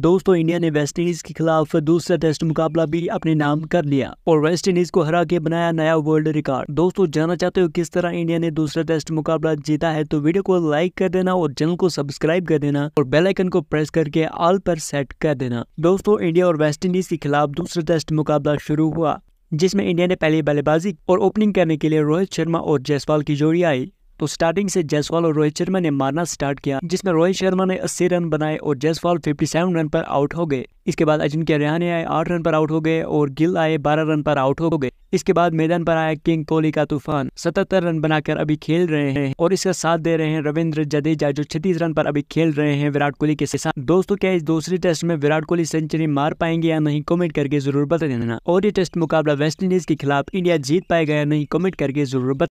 दोस्तों इंडिया ने West Indies के खिलाफ दूसरा टेस्ट मुकाबला भी अपने नाम कर लिया और वेस्ट इंडीज को हरा के बनाया नया वर्ल्ड रिकॉर्ड दोस्तों जानना चाहते हो किस तरह इंडिया ने दूसरा टेस्ट मुकाबला जीता है तो वीडियो को लाइक कर देना और चैनल को सब्सक्राइब कर देना और बेलाइकन को प्रेस करके ऑल पर सेट कर देना दोस्तों इंडिया और वेस्ट इंडीज के खिलाफ दूसरा टेस्ट मुकाबला शुरू हुआ जिसमें इंडिया ने पहले बल्लेबाजी और ओपनिंग करने के लिए रोहित शर्मा और जयसवाल की जोड़ी आई तो स्टार्टिंग से जयसवाल और रोहित शर्मा ने मारना स्टार्ट किया जिसमें रोहित शर्मा ने अस्सी रन बनाए और जयसवाल 57 रन पर आउट हो गए इसके बाद अजिंक्य रहाने आए आठ रन पर आउट हो गए और गिल आए बारह रन पर आउट हो गए इसके बाद मैदान पर आया किंग कोहली का तूफान सतहत्तर रन बनाकर अभी खेल रहे हैं और इसका साथ दे रहे हैं रविंद्र जडेजा जो छत्तीस रन पर अभी खेल रहे हैं विराट कोहली के साथ दोस्तों क्या इस दूसरे टेस्ट में विराट कोहली सेंचुरी मार पाएंगे या नहीं कमेंट करके जरूर बता देना और ये टेस्ट मुकाबला वेस्ट इंडीज के खिलाफ इंडिया जीत पाएगा या नहीं कमेंट करके जरूर